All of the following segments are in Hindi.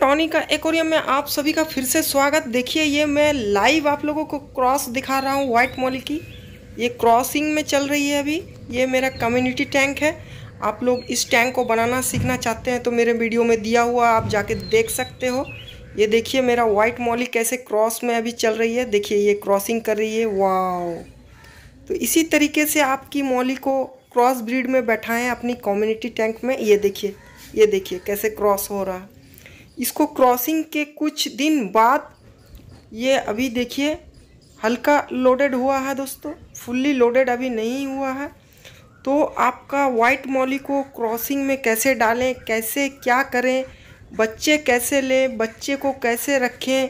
टॉनी का एकोरियम में आप सभी का फिर से स्वागत देखिए ये मैं लाइव आप लोगों को क्रॉस दिखा रहा हूँ व्हाइट मॉल की ये क्रॉसिंग में चल रही है अभी ये मेरा कम्युनिटी टैंक है आप लोग इस टैंक को बनाना सीखना चाहते हैं तो मेरे वीडियो में दिया हुआ आप जाके देख सकते हो ये देखिए मेरा वाइट मॉली कैसे क्रॉस में अभी चल रही है देखिए ये क्रॉसिंग कर रही है वाओ तो इसी तरीके से आपकी मॉली को क्रॉस ब्रीड में बैठाएं अपनी कम्युनिटी टैंक में ये देखिए ये देखिए कैसे क्रॉस हो रहा है इसको क्रॉसिंग के कुछ दिन बाद ये अभी देखिए हल्का लोडेड हुआ है दोस्तों फुल्ली लोडेड अभी नहीं हुआ है तो आपका वाइट मॉली को क्रॉसिंग में कैसे डालें कैसे क्या करें बच्चे कैसे लें बच्चे को कैसे रखें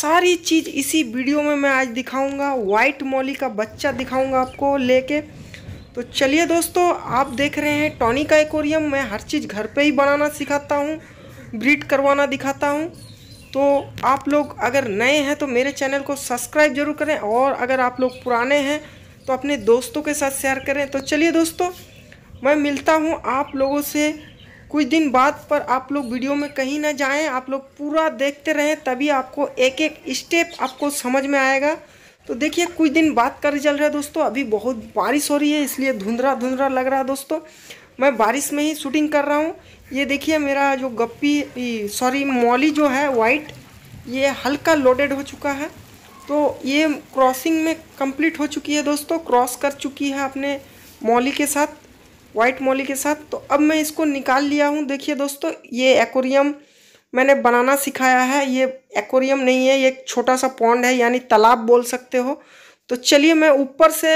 सारी चीज़ इसी वीडियो में मैं आज दिखाऊंगा वाइट मॉली का बच्चा दिखाऊंगा आपको लेके तो चलिए दोस्तों आप देख रहे हैं टॉनी का एकोरियम मैं हर चीज़ घर पे ही बनाना सिखाता हूँ ब्रीड करवाना दिखाता हूँ तो आप लोग अगर नए हैं तो मेरे चैनल को सब्सक्राइब जरूर करें और अगर आप लोग पुराने हैं तो अपने दोस्तों के साथ शेयर करें तो चलिए दोस्तों मैं मिलता हूँ आप लोगों से कुछ दिन बाद पर आप लोग वीडियो में कहीं ना जाएं आप लोग पूरा देखते रहें तभी आपको एक एक स्टेप आपको समझ में आएगा तो देखिए कुछ दिन बाद का रिजल्ट है दोस्तों अभी बहुत बारिश हो रही है इसलिए धुंधरा धुंधरा लग रहा है दोस्तों मैं बारिश में ही शूटिंग कर रहा हूँ ये देखिए मेरा जो गप्पी सॉरी मॉली जो है वाइट ये हल्का लोडेड हो चुका है तो ये क्रॉसिंग में कंप्लीट हो चुकी है दोस्तों क्रॉस कर चुकी है अपने मॉली के साथ वाइट मॉली के साथ तो अब मैं इसको निकाल लिया हूँ देखिए दोस्तों ये एकोरियम मैंने बनाना सिखाया है ये एकोरियम नहीं है ये एक छोटा सा पॉन्ड है यानी तालाब बोल सकते हो तो चलिए मैं ऊपर से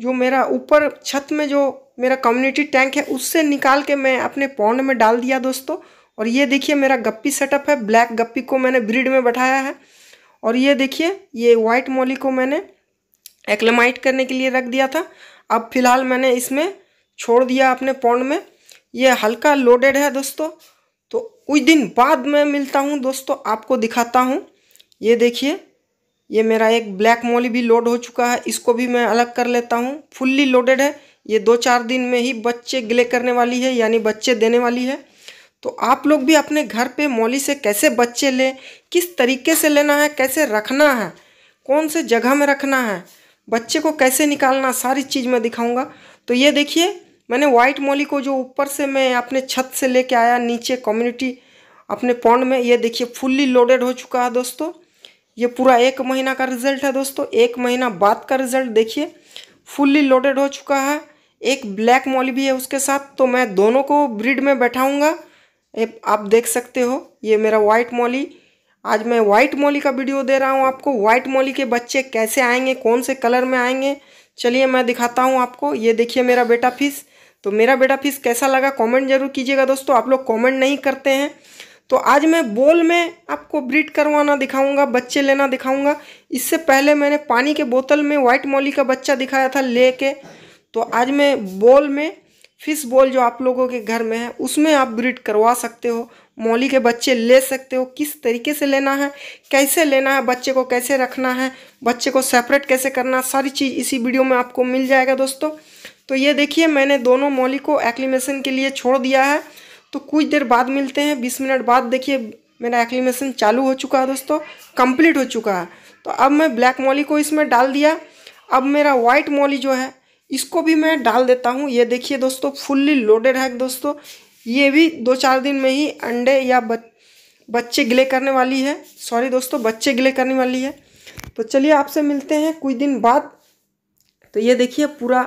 जो मेरा ऊपर छत में जो मेरा कम्युनिटी टैंक है उससे निकाल के मैं अपने पौंड में डाल दिया दोस्तों और ये देखिए मेरा गप्पी सेटअप है ब्लैक गप्पी को मैंने ब्रिड में बैठाया है और ये देखिए ये वाइट मोली को मैंने एक्लेमाइट करने के लिए रख दिया था अब फिलहाल मैंने इसमें छोड़ दिया अपने पौंड में ये हल्का लोडेड है दोस्तों तो कुछ दिन बाद मैं मिलता हूँ दोस्तों आपको दिखाता हूँ ये देखिए ये मेरा एक ब्लैक मोली भी लोड हो चुका है इसको भी मैं अलग कर लेता हूँ फुल्ली लोडेड है ये दो चार दिन में ही बच्चे गिले करने वाली है यानी बच्चे देने वाली है तो आप लोग भी अपने घर पे मौली से कैसे बच्चे लें किस तरीके से लेना है कैसे रखना है कौन से जगह में रखना है बच्चे को कैसे निकालना सारी चीज़ मैं दिखाऊंगा तो ये देखिए मैंने वाइट मौली को जो ऊपर से मैं अपने छत से लेके आया नीचे कम्युनिटी अपने पौंड में ये देखिए फुल्ली लोडेड हो चुका है दोस्तों ये पूरा एक महीना का रिजल्ट है दोस्तों एक महीना बाद का रिजल्ट देखिए फुल्ली लोडेड हो चुका है एक ब्लैक मॉली भी है उसके साथ तो मैं दोनों को ब्रिड में बैठाऊँगा आप देख सकते हो ये मेरा वाइट मॉली आज मैं वाइट मॉली का वीडियो दे रहा हूँ आपको वाइट मॉली के बच्चे कैसे आएंगे कौन से कलर में आएंगे चलिए मैं दिखाता हूँ आपको ये देखिए मेरा बेटा फिश तो मेरा बेटा फिश कैसा लगा कमेंट जरूर कीजिएगा दोस्तों आप लोग कमेंट नहीं करते हैं तो आज मैं बोल में आपको ब्रीड करवाना दिखाऊँगा बच्चे लेना दिखाऊँगा इससे पहले मैंने पानी के बोतल में वाइट मॉली का बच्चा दिखाया था ले तो आज मैं बॉल में फिश बॉल जो आप लोगों के घर में है उसमें आप ब्रीड करवा सकते हो मौली के बच्चे ले सकते हो किस तरीके से लेना है कैसे लेना है बच्चे को कैसे रखना है बच्चे को सेपरेट कैसे करना सारी चीज़ इसी वीडियो में आपको मिल जाएगा दोस्तों तो ये देखिए मैंने दोनों मौली को एक्लीमेशन के लिए छोड़ दिया है तो कुछ देर बाद मिलते हैं बीस मिनट बाद देखिए मेरा एक्लीमेशन चालू हो चुका है दोस्तों कंप्लीट हो चुका है तो अब मैं ब्लैक मौली को इसमें डाल दिया अब मेरा वाइट मौली जो है इसको भी मैं डाल देता हूँ ये देखिए दोस्तों फुल्ली लोडेड है दोस्तों ये भी दो चार दिन में ही अंडे या बच बच्चे गिले करने वाली है सॉरी दोस्तों बच्चे गिले करने वाली है तो चलिए आपसे मिलते हैं कुछ दिन बाद तो ये देखिए पूरा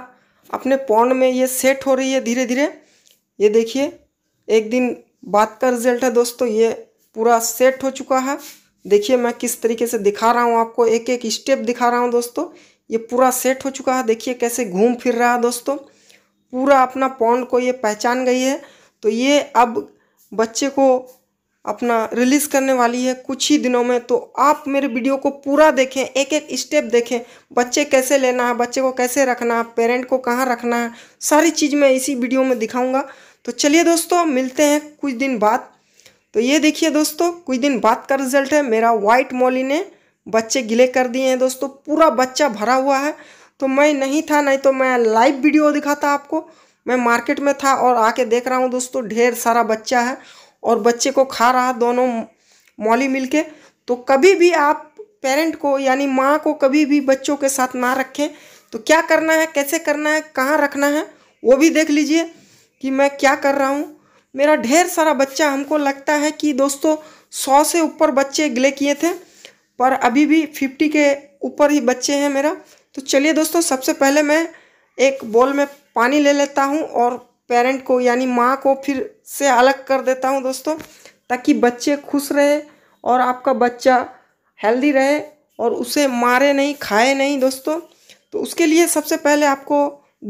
अपने पौंड में ये सेट हो रही है धीरे धीरे ये देखिए एक दिन बाद का रिजल्ट है दोस्तों ये पूरा सेट हो चुका है देखिए मैं किस तरीके से दिखा रहा हूँ आपको एक एक स्टेप दिखा रहा हूँ दोस्तों ये पूरा सेट हो चुका है देखिए कैसे घूम फिर रहा है दोस्तों पूरा अपना पॉन्ड को ये पहचान गई है तो ये अब बच्चे को अपना रिलीज़ करने वाली है कुछ ही दिनों में तो आप मेरे वीडियो को पूरा देखें एक एक स्टेप देखें बच्चे कैसे लेना है बच्चे को कैसे रखना है पेरेंट को कहाँ रखना है सारी चीज़ मैं इसी वीडियो में दिखाऊंगा तो चलिए दोस्तों मिलते हैं कुछ दिन बाद तो ये देखिए दोस्तों कुछ दिन बाद का रिजल्ट है मेरा वाइट मोली ने बच्चे गिले कर दिए हैं दोस्तों पूरा बच्चा भरा हुआ है तो मैं नहीं था नहीं तो मैं लाइव वीडियो दिखाता आपको मैं मार्केट में था और आके देख रहा हूँ दोस्तों ढेर सारा बच्चा है और बच्चे को खा रहा दोनों मौली मिल के तो कभी भी आप पेरेंट को यानी माँ को कभी भी बच्चों के साथ ना रखें तो क्या करना है कैसे करना है कहाँ रखना है वो भी देख लीजिए कि मैं क्या कर रहा हूँ मेरा ढेर सारा बच्चा हमको लगता है कि दोस्तों सौ से ऊपर बच्चे गिले किए थे पर अभी भी फिफ्टी के ऊपर ही बच्चे हैं मेरा तो चलिए दोस्तों सबसे पहले मैं एक बॉल में पानी ले लेता हूँ और पेरेंट को यानी माँ को फिर से अलग कर देता हूँ दोस्तों ताकि बच्चे खुश रहे और आपका बच्चा हेल्दी रहे और उसे मारे नहीं खाए नहीं दोस्तों तो उसके लिए सबसे पहले आपको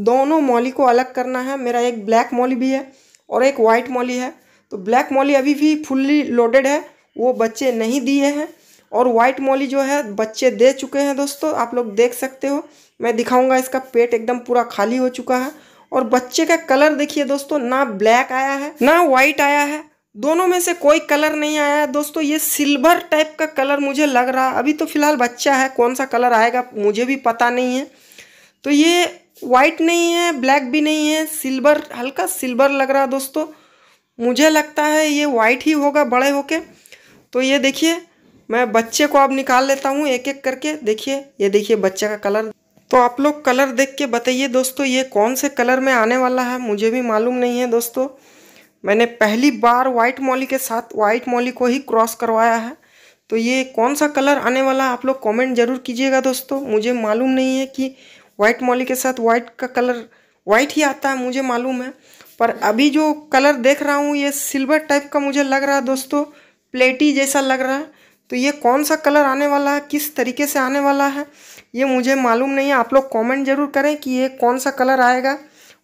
दोनों मॉली को अलग करना है मेरा एक ब्लैक मॉली भी है और एक वाइट मॉली है तो ब्लैक मॉली अभी भी फुल्ली लोडेड है वो बच्चे नहीं दिए हैं और वाइट मॉली जो है बच्चे दे चुके हैं दोस्तों आप लोग देख सकते हो मैं दिखाऊंगा इसका पेट एकदम पूरा खाली हो चुका है और बच्चे का कलर देखिए दोस्तों ना ब्लैक आया है ना वाइट आया है दोनों में से कोई कलर नहीं आया है दोस्तों ये सिल्वर टाइप का कलर मुझे लग रहा है अभी तो फिलहाल बच्चा है कौन सा कलर आएगा मुझे भी पता नहीं है तो ये वाइट नहीं है ब्लैक भी नहीं है सिल्वर हल्का सिल्वर लग रहा दोस्तों मुझे लगता है ये वाइट ही होगा बड़े होके तो ये देखिए मैं बच्चे को अब निकाल लेता हूँ एक एक करके देखिए ये देखिए बच्चे का कलर तो आप लोग कलर देख के बताइए दोस्तों ये कौन से कलर में आने वाला है मुझे भी मालूम नहीं है दोस्तों मैंने पहली बार वाइट मॉली के साथ वाइट मॉली को ही क्रॉस करवाया है तो ये कौन सा कलर आने वाला है आप लोग कमेंट जरूर कीजिएगा दोस्तों मुझे मालूम नहीं है कि वाइट मॉली के साथ वाइट का कलर वाइट ही आता है मुझे मालूम है पर अभी जो कलर देख रहा हूँ ये सिल्वर टाइप का मुझे लग रहा है दोस्तों प्लेटी जैसा लग रहा है तो ये कौन सा कलर आने वाला है किस तरीके से आने वाला है ये मुझे मालूम नहीं है आप लोग कमेंट ज़रूर करें कि ये कौन सा कलर आएगा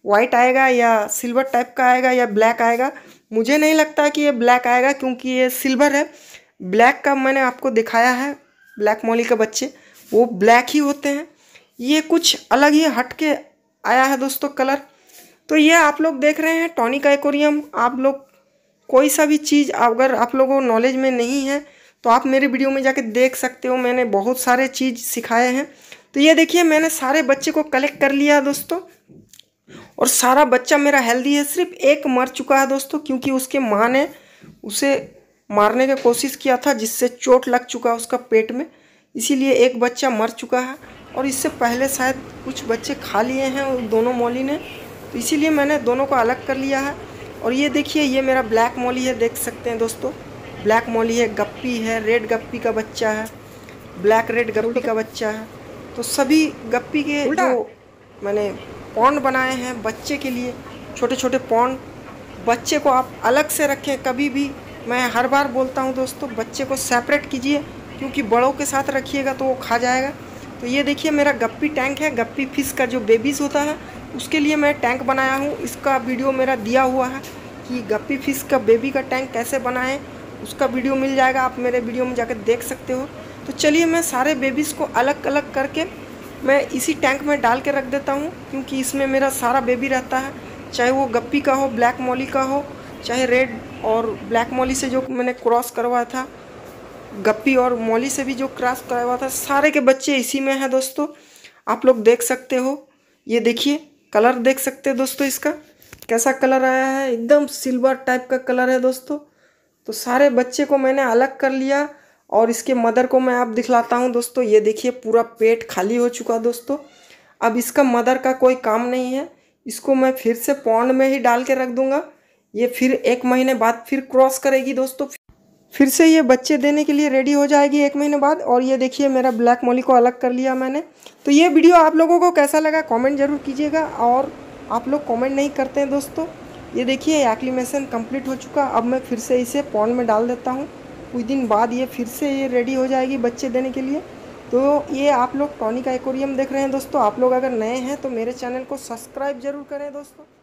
वाइट आएगा या सिल्वर टाइप का आएगा या ब्लैक आएगा मुझे नहीं लगता कि ये ब्लैक आएगा क्योंकि ये सिल्वर है ब्लैक का मैंने आपको दिखाया है ब्लैक मॉली के बच्चे वो ब्लैक ही होते हैं ये कुछ अलग ही हट के आया है दोस्तों कलर तो ये आप लोग देख रहे हैं टॉनिक आइकोरियम आप लोग कोई सा भी चीज़ अगर आप लोगों को नॉलेज में नहीं है तो आप मेरे वीडियो में जाके देख सकते हो मैंने बहुत सारे चीज़ सिखाए हैं तो ये देखिए मैंने सारे बच्चे को कलेक्ट कर लिया है दोस्तों और सारा बच्चा मेरा हेल्दी है सिर्फ एक मर चुका है दोस्तों क्योंकि उसके माँ ने उसे मारने की कोशिश किया था जिससे चोट लग चुका है उसका पेट में इसीलिए एक बच्चा मर चुका है और इससे पहले शायद कुछ बच्चे खा लिए हैं दोनों मौली ने तो इसीलिए मैंने दोनों को अलग कर लिया है और ये देखिए ये मेरा ब्लैक मौली है देख सकते हैं दोस्तों ब्लैक मोली है गप्पी है रेड गप्पी का बच्चा है ब्लैक रेड गप्पी का बच्चा है तो सभी गप्पी के जो मैंने पौंड बनाए हैं बच्चे के लिए छोटे छोटे पौंड बच्चे को आप अलग से रखें कभी भी मैं हर बार बोलता हूँ दोस्तों बच्चे को सेपरेट कीजिए क्योंकि बड़ों के साथ रखिएगा तो वो खा जाएगा तो ये देखिए मेरा गप्पी टैंक है गप्पी फिश का जो बेबीज़ होता है उसके लिए मैं टैंक बनाया हूँ इसका वीडियो मेरा दिया हुआ है कि गप्पी फिश का बेबी का टैंक कैसे बनाएं उसका वीडियो मिल जाएगा आप मेरे वीडियो में जाकर देख सकते हो तो चलिए मैं सारे बेबीज़ को अलग अलग करके मैं इसी टैंक में डाल के रख देता हूँ क्योंकि इसमें मेरा सारा बेबी रहता है चाहे वो गप्पी का हो ब्लैक मॉली का हो चाहे रेड और ब्लैक मॉली से जो मैंने क्रॉस करवाया था गप्पी और मॉली से भी जो क्रॉस करवाया था सारे के बच्चे इसी में हैं दोस्तों आप लोग देख सकते हो ये देखिए कलर देख सकते हैं दोस्तों इसका कैसा कलर आया है एकदम सिल्वर टाइप का कलर है दोस्तों तो सारे बच्चे को मैंने अलग कर लिया और इसके मदर को मैं आप दिखलाता हूँ दोस्तों ये देखिए पूरा पेट खाली हो चुका दोस्तों अब इसका मदर का कोई काम नहीं है इसको मैं फिर से पौंड में ही डाल के रख दूँगा ये फिर एक महीने बाद फिर क्रॉस करेगी दोस्तों फिर से ये बच्चे देने के लिए रेडी हो जाएगी एक महीने बाद और ये देखिए मेरा ब्लैक मोली को अलग कर लिया मैंने तो ये वीडियो आप लोगों को कैसा लगा कमेंट ज़रूर कीजिएगा और आप लोग कमेंट नहीं करते हैं दोस्तों ये देखिए एक्लीमेशन कंप्लीट हो चुका अब मैं फिर से इसे पॉन में डाल देता हूँ कुछ दिन बाद ये फिर से ये रेडी हो जाएगी बच्चे देने के लिए तो ये आप लोग टॉनिक एक्वेरियम देख रहे हैं दोस्तों आप लोग अगर नए हैं तो मेरे चैनल को सब्सक्राइब जरूर करें दोस्तों